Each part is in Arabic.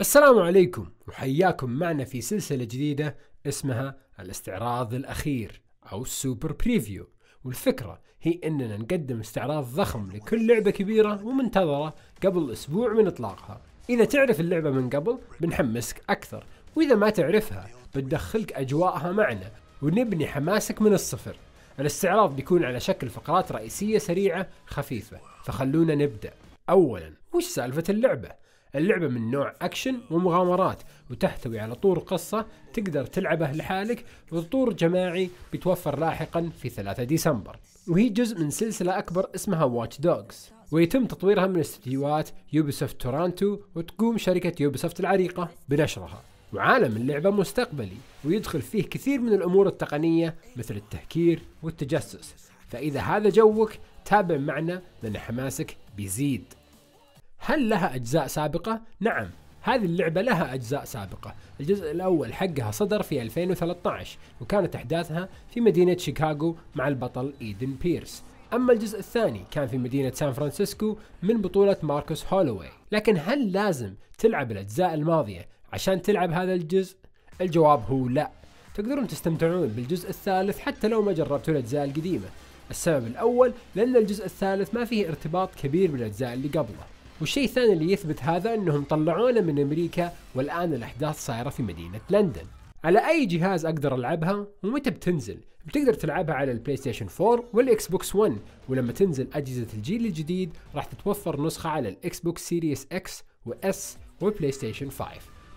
السلام عليكم وحياكم معنا في سلسلة جديدة اسمها الاستعراض الأخير أو السوبر بريفيو والفكرة هي أننا نقدم استعراض ضخم لكل لعبة كبيرة ومنتظرة قبل أسبوع من إطلاقها إذا تعرف اللعبة من قبل بنحمسك أكثر وإذا ما تعرفها بتدخلك أجواءها معنا ونبني حماسك من الصفر الاستعراض بيكون على شكل فقرات رئيسية سريعة خفيفة فخلونا نبدأ أولا وش سالفة اللعبة؟ اللعبة من نوع أكشن ومغامرات وتحتوي على طور قصة تقدر تلعبه لحالك وطور جماعي بيتوفر لاحقا في 3 ديسمبر وهي جزء من سلسلة أكبر اسمها واتش دوجز ويتم تطويرها من استديوهات يوبيسوفت تورانتو وتقوم شركة يوبيسوفت العريقة بنشرها وعالم اللعبة مستقبلي ويدخل فيه كثير من الأمور التقنية مثل التهكير والتجسس فإذا هذا جوك تابع معنا لأن حماسك بيزيد هل لها أجزاء سابقة؟ نعم هذه اللعبة لها أجزاء سابقة الجزء الأول حقها صدر في 2013 وكانت أحداثها في مدينة شيكاغو مع البطل إيدن بيرس أما الجزء الثاني كان في مدينة سان فرانسيسكو من بطولة ماركوس هولوي لكن هل لازم تلعب الأجزاء الماضية عشان تلعب هذا الجزء؟ الجواب هو لا تقدرون تستمتعون بالجزء الثالث حتى لو ما جربتوا الأجزاء القديمة السبب الأول لأن الجزء الثالث ما فيه ارتباط كبير بالأجزاء اللي قبله والشيء الثاني اللي يثبت هذا انهم طلعونا من امريكا والان الاحداث صايره في مدينه لندن على اي جهاز اقدر العبها ومتى بتنزل بتقدر تلعبها على البلاي ستيشن 4 والاكس بوكس 1 ولما تنزل اجهزه الجيل الجديد راح تتوفر نسخه على الاكس بوكس سيريس اكس واس والبلاي ستيشن 5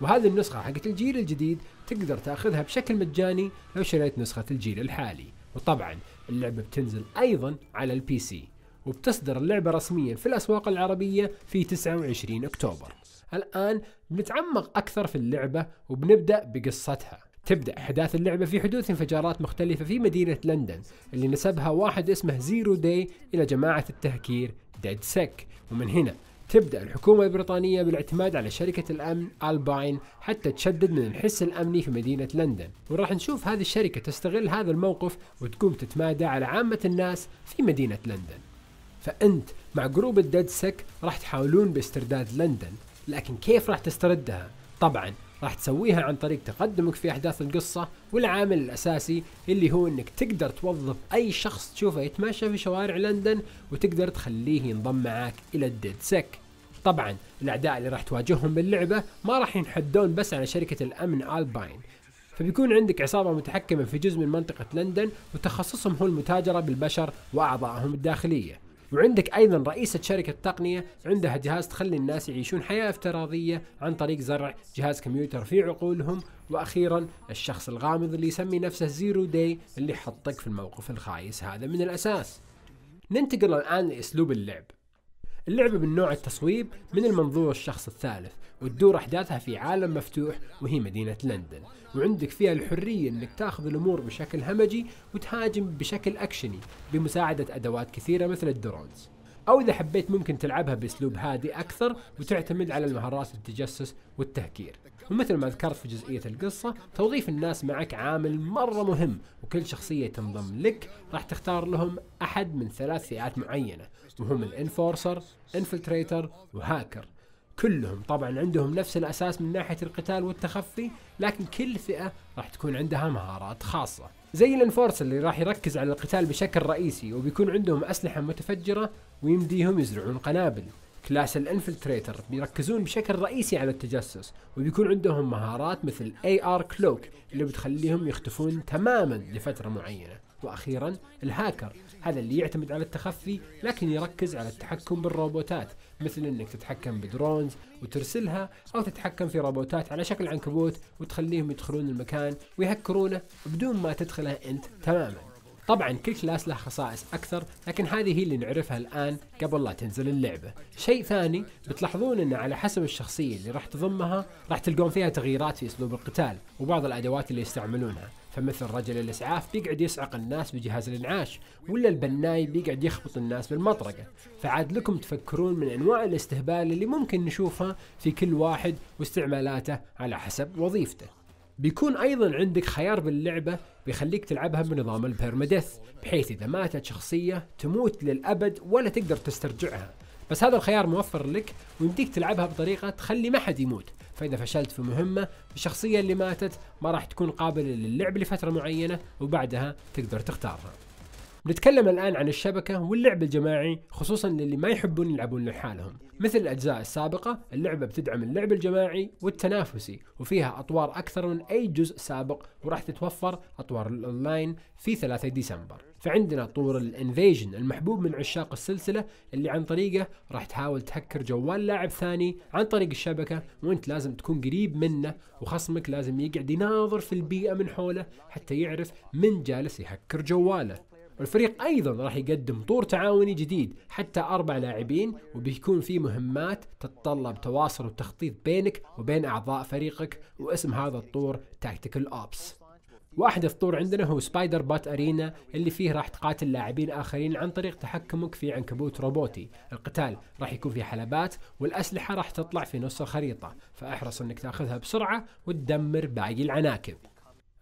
وهذه النسخه حقت الجيل الجديد تقدر تاخذها بشكل مجاني لو شريت نسخه الجيل الحالي وطبعا اللعبه بتنزل ايضا على البي سي وبتصدر اللعبة رسميا في الأسواق العربية في 29 أكتوبر الآن بنتعمق أكثر في اللعبة وبنبدأ بقصتها تبدأ أحداث اللعبة في حدوث انفجارات مختلفة في مدينة لندن اللي نسبها واحد اسمه زيرو داي إلى جماعة التهكير ديد سيك ومن هنا تبدأ الحكومة البريطانية بالاعتماد على شركة الأمن ألباين حتى تشدد من الحس الأمني في مدينة لندن وراح نشوف هذه الشركة تستغل هذا الموقف وتقوم تتمادى على عامة الناس في مدينة لندن فأنت مع جروب الديد سك راح تحاولون باسترداد لندن لكن كيف راح تستردها؟ طبعا راح تسويها عن طريق تقدمك في أحداث القصة والعامل الأساسي اللي هو أنك تقدر توظف أي شخص تشوفه يتمشى في شوارع لندن وتقدر تخليه ينضم معك إلى الديد سك طبعا الأعداء اللي راح تواجههم باللعبة ما راح ينحدون بس على شركة الأمن ألباين فبيكون عندك عصابة متحكمة في جزء من منطقة لندن وتخصصهم هو المتاجرة بالبشر وأعضائهم الداخلية وعندك ايضا رئيسه شركه تقنيه عندها جهاز تخلي الناس يعيشون حياه افتراضيه عن طريق زرع جهاز كمبيوتر في عقولهم واخيرا الشخص الغامض اللي يسمي نفسه زيرو داي اللي حطك في الموقف الخايس هذا من الاساس ننتقل الان لاسلوب اللعب اللعبة من نوع التصويب من المنظور الشخص الثالث وتدور أحداثها في عالم مفتوح وهي مدينة لندن وعندك فيها الحرية أنك تاخذ الأمور بشكل همجي وتهاجم بشكل أكشني بمساعدة أدوات كثيرة مثل الدرونز أو إذا حبيت ممكن تلعبها بأسلوب هادي أكثر وتعتمد على المهارات التجسس والتهكير ومثل ما ذكرت في جزئية القصة توظيف الناس معك عامل مرة مهم وكل شخصية تنضم لك راح تختار لهم أحد من ثلاث فئات معينة وهم الانفورسر انفلتريتر وهاكر كلهم طبعا عندهم نفس الأساس من ناحية القتال والتخفي لكن كل فئة راح تكون عندها مهارات خاصة زي الانفورس اللي راح يركز على القتال بشكل رئيسي وبيكون عندهم أسلحة متفجرة ويمديهم يزرعون قنابل كلاس الانفلتريتر بيركزون بشكل رئيسي على التجسس وبيكون عندهم مهارات مثل اي ار كلوك اللي بتخليهم يختفون تماما لفتره معينه وأخيرا الهاكر هذا اللي يعتمد على التخفي لكن يركز على التحكم بالروبوتات مثل أنك تتحكم بدرونز وترسلها أو تتحكم في روبوتات على شكل عنكبوت وتخليهم يدخلون المكان ويهكرونه بدون ما تدخله أنت تماما طبعا كل كلاس له خصائص أكثر لكن هذه هي اللي نعرفها الآن قبل لا تنزل اللعبة شيء ثاني بتلاحظون أنه على حسب الشخصية اللي راح تضمها راح تلقون فيها تغييرات في أسلوب القتال وبعض الأدوات اللي يستعملونها فمثل رجل الإسعاف بيقعد يصعق الناس بجهاز الإنعاش ولا البناي بيقعد يخبط الناس بالمطرقة فعاد لكم تفكرون من أنواع الاستهبال اللي ممكن نشوفها في كل واحد واستعمالاته على حسب وظيفته بيكون ايضا عندك خيار باللعبه بيخليك تلعبها بنظام البيرمديث بحيث اذا ماتت شخصيه تموت للابد ولا تقدر تسترجعها بس هذا الخيار موفر لك ويمديك تلعبها بطريقه تخلي ما حد يموت فاذا فشلت في مهمه الشخصيه اللي ماتت ما راح تكون قابله للعب لفتره معينه وبعدها تقدر تختارها بنتكلم الآن عن الشبكة واللعب الجماعي خصوصا للي ما يحبون يلعبون لحالهم مثل الأجزاء السابقة اللعبة بتدعم اللعب الجماعي والتنافسي وفيها أطوار أكثر من أي جزء سابق وراح تتوفر أطوار الأونلاين في 3 ديسمبر فعندنا طور الانفيجن المحبوب من عشاق السلسلة اللي عن طريقه راح تحاول تهكر جوال لاعب ثاني عن طريق الشبكة وانت لازم تكون قريب منه وخصمك لازم يقعد يناظر في البيئة من حوله حتى يعرف من جالس يهكر جواله الفريق أيضا راح يقدم طور تعاوني جديد حتى أربع لاعبين وبيكون في مهمات تتطلب تواصل وتخطيط بينك وبين أعضاء فريقك واسم هذا الطور تاكتيكال أوبس واحدث طور عندنا هو سبايدر بات ارينا اللي فيه راح تقاتل لاعبين اخرين عن طريق تحكمك في عنكبوت روبوتي، القتال راح يكون في حلبات والاسلحه راح تطلع في نص الخريطه، فاحرص انك تاخذها بسرعه وتدمر باقي العناكب.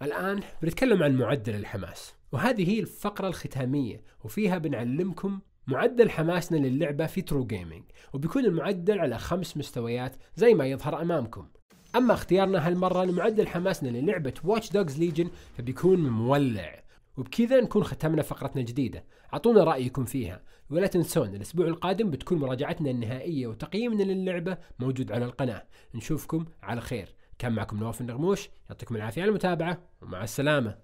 الآن بنتكلم عن معدل الحماس وهذه هي الفقرة الختامية وفيها بنعلمكم معدل حماسنا للعبة في ترو جيمنج وبيكون المعدل على خمس مستويات زي ما يظهر أمامكم أما اختيارنا هالمرة لمعدل حماسنا للعبة واتش دوجز ليجن فبيكون مولع وبكذا نكون ختمنا فقرتنا الجديدة أعطونا رأيكم فيها ولا تنسون الأسبوع القادم بتكون مراجعتنا النهائية وتقييمنا للعبة موجود على القناة نشوفكم على خير كان معكم نواف النغموش يعطيكم العافيه على المتابعه ومع السلامه